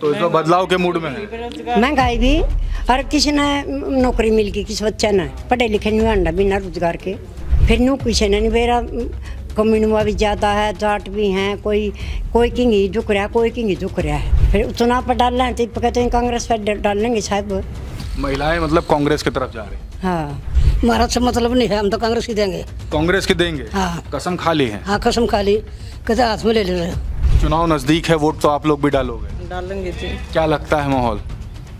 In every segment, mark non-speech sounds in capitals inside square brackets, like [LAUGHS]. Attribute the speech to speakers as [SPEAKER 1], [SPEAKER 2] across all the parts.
[SPEAKER 1] तो इस बदलाव के मूड में
[SPEAKER 2] महंगाई भी हर किसी ने नौकरी मिल गई किसी बच्चे ने पढ़े लिखे नहीं हंड बिना रोजगार के फिर नू किसी ने नहीं मेरा कम्युनुआ भी ज़्यादा है जाट भी हैं कोई कोई किंग झुक रहा है कोई किंगी झुक रहा है फिर चुनाव पर डाल लें तो कहते हैं कांग्रेस पर डाल लेंगे साहब
[SPEAKER 1] महिलाएं मतलब कांग्रेस की तरफ जा रही
[SPEAKER 2] हाँ महाराज से मतलब नहीं है हम तो कांग्रेस की देंगे
[SPEAKER 1] कांग्रेस की देंगे हाँ कसम खाली है
[SPEAKER 2] हाँ कसम खाली कहते हाथ में ले ले रहे
[SPEAKER 1] चुनाव नज़दीक है वोट तो आप लोग भी डालोगे
[SPEAKER 3] डालेंगे जी क्या लगता है माहौल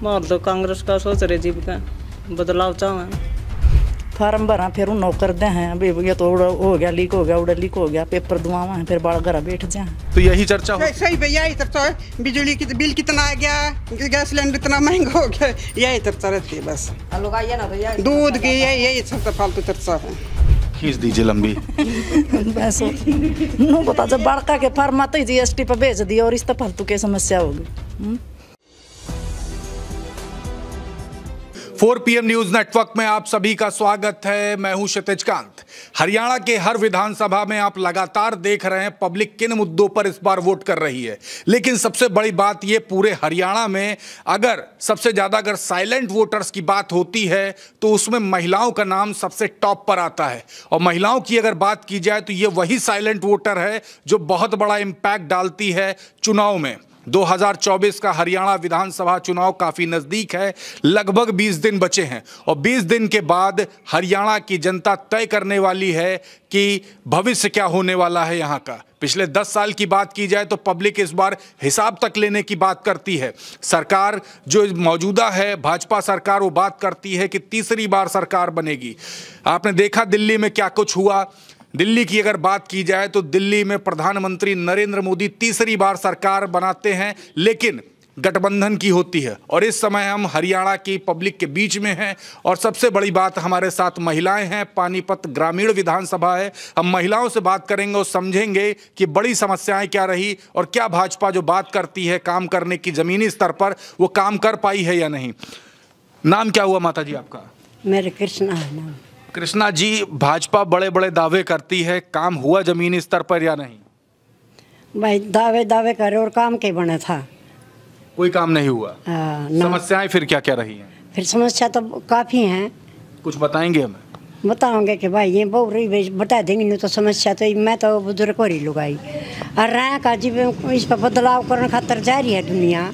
[SPEAKER 3] माहौल तो कांग्रेस का सोच रहे जी का बदलाव चाहे फार्म भरा फिर नौकर दे हैं अभी ये तो उड़ा हो गया लीक हो गया उड़ा लीक हो गया
[SPEAKER 4] पेपर दुआवा है फिर बाढ़ घर बैठ जाए तो यही चर्चा हो सही भैया यही चर्चा है बिजली की बिल कितना आ गया गैस सिलेंडर इतना महंगा हो गया यही चर्चा रहती है बस हाँ, लोग आइए ना भैया दूध की यही यही सब तो फालतू चर्चा है
[SPEAKER 1] खींच दीजिए लंबी
[SPEAKER 4] पैसों
[SPEAKER 3] बता जब बड़का के फर मत जी एस टी पर भेज दिए और इस तो फालतू के समस्या होगी हम्म?
[SPEAKER 1] 4 पीएम न्यूज नेटवर्क में आप सभी का स्वागत है मैं हूं कांत हरियाणा के हर विधानसभा में आप लगातार देख रहे हैं पब्लिक किन मुद्दों पर इस बार वोट कर रही है लेकिन सबसे बड़ी बात यह पूरे हरियाणा में अगर सबसे ज्यादा अगर साइलेंट वोटर्स की बात होती है तो उसमें महिलाओं का नाम सबसे टॉप पर आता है और महिलाओं की अगर बात की जाए तो ये वही साइलेंट वोटर है जो बहुत बड़ा इम्पैक्ट डालती है चुनाव में 2024 का हरियाणा विधानसभा चुनाव काफ़ी नज़दीक है लगभग 20 दिन बचे हैं और 20 दिन के बाद हरियाणा की जनता तय करने वाली है कि भविष्य क्या होने वाला है यहाँ का पिछले 10 साल की बात की जाए तो पब्लिक इस बार हिसाब तक लेने की बात करती है सरकार जो मौजूदा है भाजपा सरकार वो बात करती है कि तीसरी बार सरकार बनेगी आपने देखा दिल्ली में क्या कुछ हुआ दिल्ली की अगर बात की जाए तो दिल्ली में प्रधानमंत्री नरेंद्र मोदी तीसरी बार सरकार बनाते हैं लेकिन गठबंधन की होती है और इस समय हम हरियाणा की पब्लिक के बीच में हैं और सबसे बड़ी बात हमारे साथ महिलाएं हैं पानीपत ग्रामीण विधानसभा है हम महिलाओं से बात करेंगे और समझेंगे कि बड़ी समस्याएं क्या रही और क्या भाजपा जो बात करती है काम करने की ज़मीनी स्तर पर वो काम कर पाई है या नहीं नाम क्या हुआ माता जी आपका
[SPEAKER 2] मेरे कृष्णा है नाम
[SPEAKER 1] कृष्णा जी भाजपा बड़े बड़े दावे करती है काम हुआ जमीनी स्तर पर या नहीं
[SPEAKER 2] भाई दावे दावे करे और काम के बने था
[SPEAKER 1] कोई काम नहीं हुआ समस्याएं फिर क्या क्या रही हैं फिर समस्या तो काफ़ी हैं कुछ बताएंगे हमें
[SPEAKER 2] बताओगे कि भाई ये बहु रही बता देंगे नहीं तो समस्या तो मैं तो बुजुर्ग और ही लुगाई और रहा का जी इस पर बदलाव करने खातर जा रही है दुनिया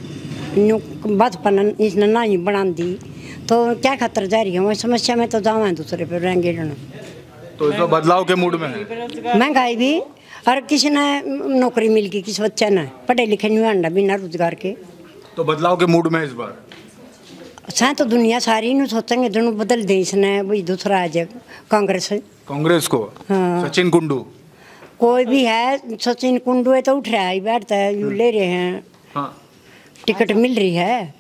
[SPEAKER 2] बचपन इसने ना ही बना दी तो क्या खतर जा रही है समस्या में तो जावा है दूसरे पर रहेंगे
[SPEAKER 1] तो इस बदलाव के मूड में
[SPEAKER 2] महंगाई भी और किसी ने नौकरी मिल गई किस बच्चे ने पढ़े लिखे नहीं आना बिना रोजगार के
[SPEAKER 1] तो बदलाव के मूड में इस बार
[SPEAKER 2] सा अच्छा, तो दुनिया सारी नु सोचेंगे दोनों बदल दे इसने वही दूसरा आज कांग्रेस
[SPEAKER 1] कांग्रेस को हाँ। सचिन कुंडू
[SPEAKER 2] कोई भी है सचिन कुंडू है तो उठ रहा है बैठता है ले रहे हैं हाँ। टिकट मिल रही है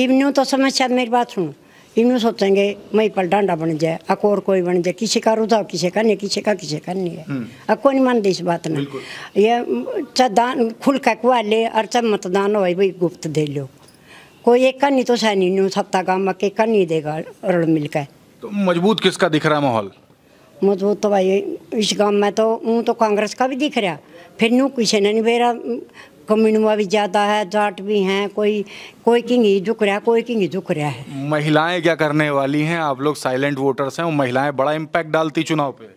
[SPEAKER 2] इवन तो समस्या मेरी बात सुन इवनू सोचेंगे मई पर डांडा बन जाए अको और कोई बन जाए किसी का रुझाव किसी का नहीं किसी का किसी का नहीं है हम्म। अब कोई नहीं मानते इस बात ने ये दान खुल का कुआ ले और चब मतदान हो भाई गुप्त दे लो कोई एक का नहीं तो सह नहीं सप्ताह का मक्के का नहीं देगा रड़ मिलकर
[SPEAKER 1] तो मजबूत किसका दिख रहा माहौल
[SPEAKER 2] मजबूत तो भाई इस गांव में तो ऊँ तो कांग्रेस का भी दिख रहा फिर नू किसी ने नहीं मेरा कमीनुआ भी ज़्यादा है जाट भी हैं कोई कोई किंग ही झुक रहा है कोई किंग ही झुक रहा
[SPEAKER 1] है महिलाएं क्या करने वाली हैं आप लोग साइलेंट वोटर्स हैं वो महिलाएं बड़ा इम्पैक्ट डालती चुनाव पे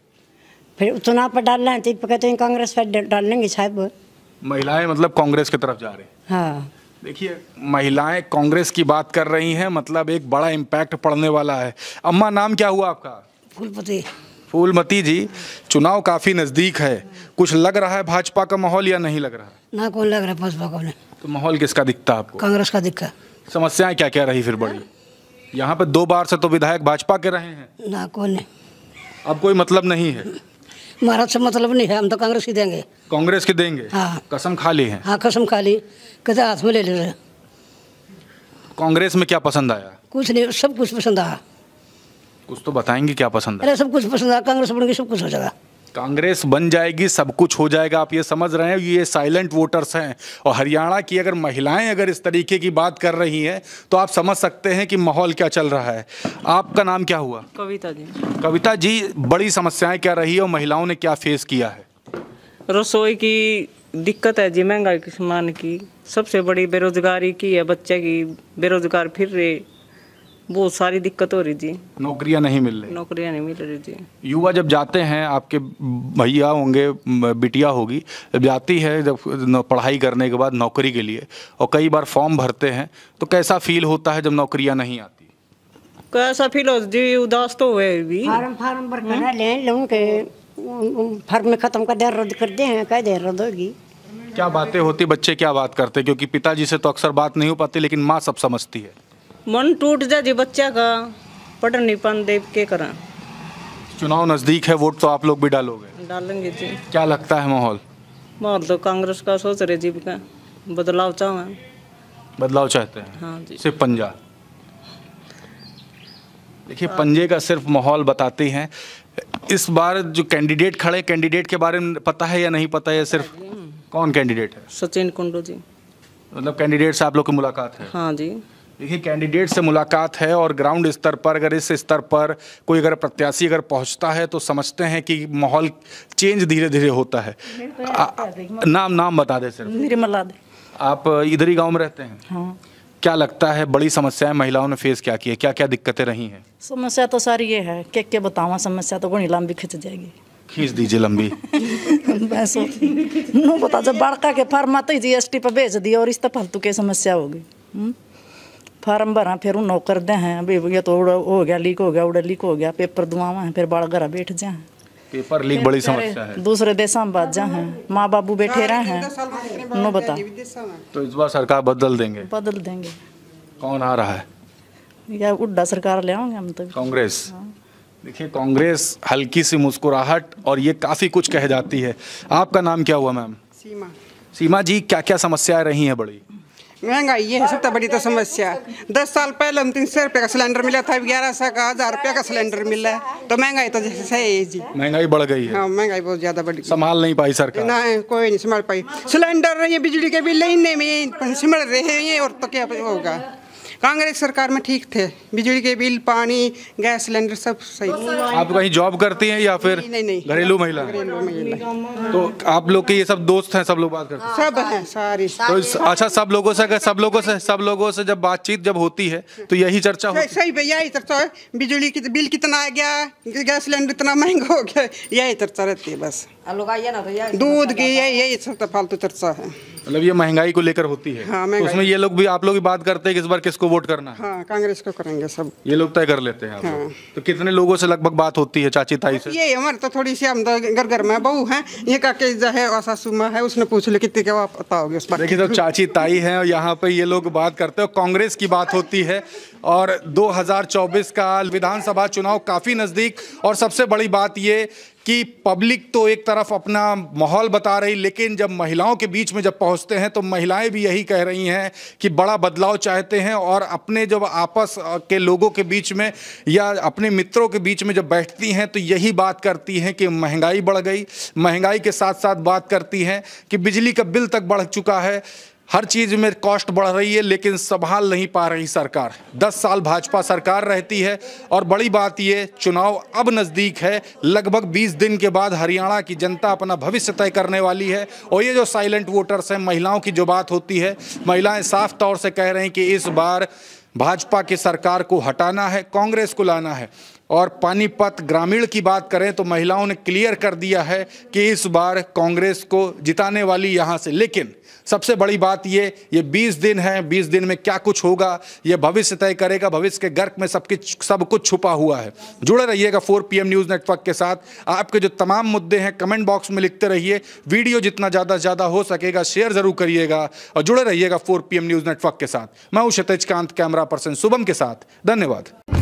[SPEAKER 2] फिर चुनाव पर डाल रहे हैं तो कहते हैं कांग्रेस पर डाल लेंगे साहब
[SPEAKER 1] महिलाएं मतलब कांग्रेस की तरफ जा रहे हैं हाँ देखिए महिलाएं कांग्रेस की बात कर रही हैं मतलब एक बड़ा इम्पैक्ट पड़ने वाला है अम्मा नाम क्या हुआ आपका कुलपति फूलमती जी चुनाव काफ़ी नज़दीक है कुछ लग रहा है भाजपा का माहौल या नहीं लग रहा
[SPEAKER 2] है ना कोई लग रहा है भाजपा का
[SPEAKER 1] तो माहौल किसका दिखता है आपको
[SPEAKER 2] कांग्रेस का दिखता
[SPEAKER 1] समस्याएं क्या क्या रही फिर बड़ी यहाँ पर दो बार से तो विधायक भाजपा के रहे
[SPEAKER 2] हैं ना कौन नहीं
[SPEAKER 1] अब कोई मतलब नहीं है
[SPEAKER 2] महाराज से मतलब नहीं है हम तो कांग्रेस की देंगे
[SPEAKER 1] कांग्रेस की देंगे हाँ कसम खा ली है
[SPEAKER 2] हाँ कसम खा ली हाथ में ले ले रहे
[SPEAKER 1] कांग्रेस में क्या पसंद आया
[SPEAKER 2] कुछ नहीं सब कुछ पसंद आया
[SPEAKER 1] कुछ तो बताएंगे क्या पसंद है
[SPEAKER 2] अरे सब कुछ पसंद है कांग्रेस बन सब कुछ हो जाएगा
[SPEAKER 1] कांग्रेस बन जाएगी सब कुछ हो जाएगा आप ये समझ रहे हैं ये साइलेंट वोटर्स हैं और हरियाणा की अगर महिलाएं अगर इस तरीके की बात कर रही हैं तो आप समझ सकते हैं कि माहौल क्या चल रहा है आपका नाम क्या हुआ कविता जी कविता जी बड़ी समस्याएं क्या रही है और महिलाओं ने क्या फेस किया है
[SPEAKER 3] रसोई की दिक्कत है जी महंगाई के सामान की सबसे बड़ी बेरोजगारी की है बच्चे की बेरोजगार फिर रहे बहुत सारी दिक्कत हो रही थी
[SPEAKER 1] नौकरियां नहीं मिल रही
[SPEAKER 3] नौकरियां नहीं मिल रही थी
[SPEAKER 1] युवा जब जाते हैं आपके भैया होंगे बिटिया होगी जब जाती है जब पढ़ाई करने के बाद नौकरी के लिए और कई बार फॉर्म भरते हैं तो कैसा फील होता है जब नौकरियाँ नहीं आती
[SPEAKER 3] कैसा फील जी उदास तो हुए
[SPEAKER 2] फार्म फार्म भर के खत्म कर दे रद्द कर
[SPEAKER 3] दे हैं कह दे रद्द होगी
[SPEAKER 1] क्या बातें होती बच्चे क्या बात करते क्योंकि पिताजी से तो अक्सर बात नहीं हो पाती लेकिन माँ सब समझती है
[SPEAKER 3] मन टूट जा जी बच्चा का पढ़ नहीं पान दे के करा
[SPEAKER 1] चुनाव नज़दीक है वोट तो आप लोग भी डालोगे
[SPEAKER 3] डालेंगे जी
[SPEAKER 1] क्या लगता है माहौल
[SPEAKER 3] माहौल तो कांग्रेस का सोच रहे जी का बदलाव चाहें
[SPEAKER 1] बदलाव चाहते हैं हाँ जी सिर्फ पंजा देखिए पंजे का सिर्फ माहौल बताती हैं इस बार जो कैंडिडेट खड़े कैंडिडेट के बारे में पता है या नहीं पता है सिर्फ हाँ कौन कैंडिडेट है
[SPEAKER 3] सचिन कुंडू जी
[SPEAKER 1] मतलब कैंडिडेट से आप लोग की मुलाकात है हाँ जी देखिए कैंडिडेट से मुलाकात है और ग्राउंड स्तर पर अगर इस स्तर पर कोई अगर प्रत्याशी अगर पहुंचता है तो समझते हैं कि माहौल चेंज धीरे धीरे होता है
[SPEAKER 3] आ, नाम नाम बता दे सर निर्मला दे
[SPEAKER 1] आप इधर ही गाँव में रहते हैं हाँ। क्या लगता है बड़ी समस्याएं महिलाओं ने फेस क्या की है क्या क्या दिक्कतें रही हैं
[SPEAKER 3] समस्या तो सारी ये है क्या क्या बताऊँ समस्या तो घनी लंबी खिंच जाएगी
[SPEAKER 1] खींच दीजिए लंबी [LAUGHS]
[SPEAKER 3] बता जब बड़का के फार्मा तो जी एस टी पर भेज दिए और इस तरह फालतू की समस्या होगी हम्म? फार्म भरा फिर उन्हों कर दें हैं अभी ये तो उड़ा हो गया लीक हो गया उड़ा लीक हो गया पेपर दुआवा हैं फिर बाढ़ घर बैठ जाए
[SPEAKER 1] पेपर लीक बड़ी समस्या है
[SPEAKER 3] दूसरे देश में बात जा हैं माँ बाबू बैठे रहे हैं नो बता
[SPEAKER 1] तो इस बार सरकार बदल देंगे बदल देंगे कौन आ रहा है
[SPEAKER 3] या उड्डा सरकार ले आएंगे हम तो
[SPEAKER 1] कांग्रेस हाँ। देखिए कांग्रेस हल्की सी मुस्कुराहट और ये काफ़ी कुछ कह जाती है आपका नाम क्या हुआ मैम सीमा सीमा जी क्या क्या समस्याएं रही हैं बड़ी
[SPEAKER 4] महंगाई ये है सबसे बड़ी तो समस्या दस साल पहले हम तीन सौ रुपये का सिलेंडर मिला था अब ग्यारह सौ का हज़ार रुपये का सिलेंडर मिला है तो महंगाई तो जैसे सही है जी
[SPEAKER 1] महंगाई बढ़ गई है हाँ
[SPEAKER 4] महंगाई बहुत ज़्यादा बढ़ गई
[SPEAKER 1] संभाल नहीं पाई सर
[SPEAKER 4] ना कोई नहीं संभाल पाई सिलेंडर ये बिजली के बिल लेने में सिमड़ रहे हैं ये और तो क्या होगा कांग्रेस सरकार में ठीक थे बिजली के बिल पानी गैस सिलेंडर सब सही आप कहीं
[SPEAKER 1] जॉब करती हैं या फिर नहीं नहीं घरेलू महिला तो आप लोग के ये सब दोस्त हैं सब लोग बात करते
[SPEAKER 4] हैं सब हैं सारी तो
[SPEAKER 1] अच्छा सब लोगों से अगर सब लोगों से सब लोगों से जब बातचीत जब होती है तो यही चर्चा होती
[SPEAKER 4] सही भैया यही चर्चा है बिजली की बिल कितना आ गया गैस सिलेंडर इतना महंगा हो गया यही चर्चा रहती है बस लोग आइए ना भैया दूध की यही यही सब तो फालतू चर्चा है मतलब ये महंगाई को लेकर होती है हाँ, तो उसमें ये लोग भी आप
[SPEAKER 1] लोग भी बात करते हैं कि इस बार किसको वोट करना है
[SPEAKER 4] हाँ, कांग्रेस को करेंगे सब
[SPEAKER 1] ये लोग तय कर लेते हैं हाँ। तो कितने लोगों से लगभग बात होती है चाची ताई से
[SPEAKER 4] ये हमारे तो थोड़ी सी हम तो घर घर में बहू है ये काके जो है और सासू माँ है उसने पूछ लिया कितने क्या बताओगे उस पर देखिए तो चाची
[SPEAKER 1] ताई है और यहाँ पे ये लोग बात करते हैं कांग्रेस की बात होती है और 2024 का विधानसभा चुनाव काफ़ी नज़दीक और सबसे बड़ी बात ये कि पब्लिक तो एक तरफ अपना माहौल बता रही लेकिन जब महिलाओं के बीच में जब पहुंचते हैं तो महिलाएं भी यही कह रही हैं कि बड़ा बदलाव चाहते हैं और अपने जब आपस के लोगों के बीच में या अपने मित्रों के बीच में जब बैठती हैं तो यही बात करती हैं कि महंगाई बढ़ गई महंगाई के साथ साथ बात करती हैं कि बिजली का बिल तक बढ़ चुका है हर चीज़ में कॉस्ट बढ़ रही है लेकिन संभाल नहीं पा रही सरकार दस साल भाजपा सरकार रहती है और बड़ी बात ये चुनाव अब नज़दीक है लगभग बीस दिन के बाद हरियाणा की जनता अपना भविष्य तय करने वाली है और ये जो साइलेंट वोटर्स हैं महिलाओं की जो बात होती है महिलाएं साफ तौर से कह रही हैं कि इस बार भाजपा की सरकार को हटाना है कांग्रेस को लाना है और पानीपत ग्रामीण की बात करें तो महिलाओं ने क्लियर कर दिया है कि इस बार कांग्रेस को जिताने वाली यहाँ से लेकिन सबसे बड़ी बात ये ये 20 दिन है 20 दिन में क्या कुछ होगा ये भविष्य तय करेगा भविष्य के गर्क में सब कुछ सब कुछ छुपा हुआ है जुड़े रहिएगा 4 पीएम न्यूज़ नेटवर्क के साथ आपके जो तमाम मुद्दे हैं कमेंट बॉक्स में लिखते रहिए वीडियो जितना ज़्यादा से ज़्यादा हो सकेगा शेयर ज़रूर करिएगा और जुड़े रहिएगा फोर पी न्यूज़ नेटवर्क के साथ मैं हूँ क्षतिज कांत कैमरा पर्सन शुभम के साथ धन्यवाद